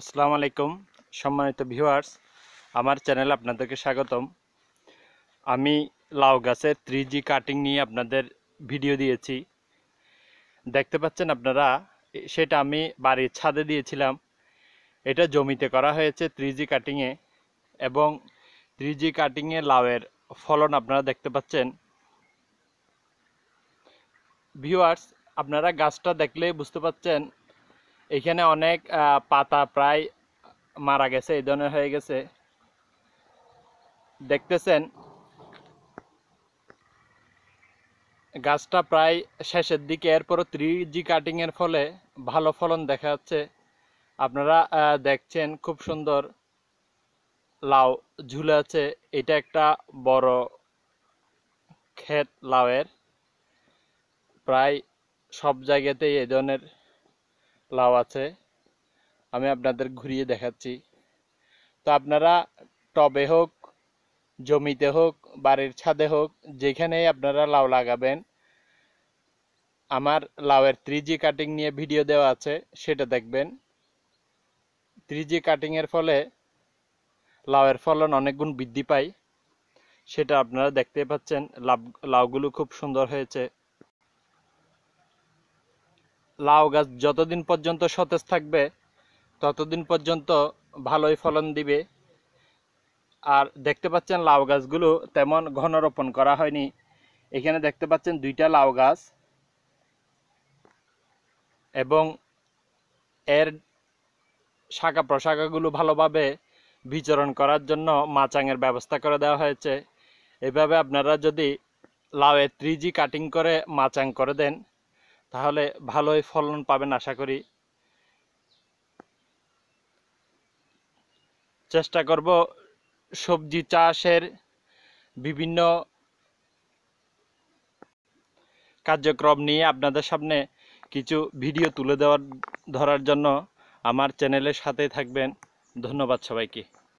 আসসালামু আলাইকুম সম্মানিত ভিউয়ার্স আমার চ্যানেল আপনাদেরকে স্বাগতম আমি লাউ গাছের থ্রি কাটিং নিয়ে আপনাদের ভিডিও দিয়েছি দেখতে পাচ্ছেন আপনারা সেটা আমি বাড়ির ছাদে দিয়েছিলাম এটা জমিতে করা হয়েছে থ্রি জি কাটিংয়ে এবং থ্রি জি কাটিংয়ে লাউয়ের ফলন আপনারা দেখতে পাচ্ছেন ভিউয়ার্স আপনারা গাছটা দেখলে বুঝতে পাচ্ছেন এখানে অনেক পাতা প্রায় মারা গেছে এই ধরনের হয়ে গেছে দেখতেছেন গাছটা প্রায় শেষের দিকে এরপরও থ্রি জি কাটিংয়ের ফলে ভালো ফলন দেখা যাচ্ছে আপনারা দেখছেন খুব সুন্দর লাউ ঝুলে আছে এটা একটা বড় ক্ষেত লাউয়ের প্রায় সব জায়গাতেই এই ধরনের লাউ আছে আমি আপনাদের ঘুরিয়ে দেখাচ্ছি তো আপনারা টবে হোক জমিতে হোক বাড়ির ছাদে হোক যেখানে আপনারা লাউ লাগাবেন আমার লাউয়ের থ্রি কাটিং নিয়ে ভিডিও দেওয়া আছে সেটা দেখবেন থ্রি জি কাটিংয়ের ফলে লাউয়ের ফলন অনেক গুণ বৃদ্ধি পায় সেটা আপনারা দেখতে পাচ্ছেন লাউগুলো খুব সুন্দর হয়েছে লাউ গাছ যতদিন পর্যন্ত সতেজ থাকবে ততদিন পর্যন্ত ভালোই ফলন দিবে আর দেখতে পাচ্ছেন লাউ গাছগুলো তেমন ঘন রোপণ করা হয়নি এখানে দেখতে পাচ্ছেন দুইটা লাউ গাছ এবং এর শাখা প্রশাখাগুলো ভালোভাবে বিচরণ করার জন্য মাচাঙের ব্যবস্থা করে দেওয়া হয়েছে এভাবে আপনারা যদি লাউয়ের থ্রি কাটিং করে মাচাং করে দেন তাহলে ভালোই ফলন পাবেন আশা করি চেষ্টা করব সবজি চাষের বিভিন্ন কার্যক্রম নিয়ে আপনাদের সামনে কিছু ভিডিও তুলে দেওয়ার ধরার জন্য আমার চ্যানেলের সাথে থাকবেন ধন্যবাদ সবাইকে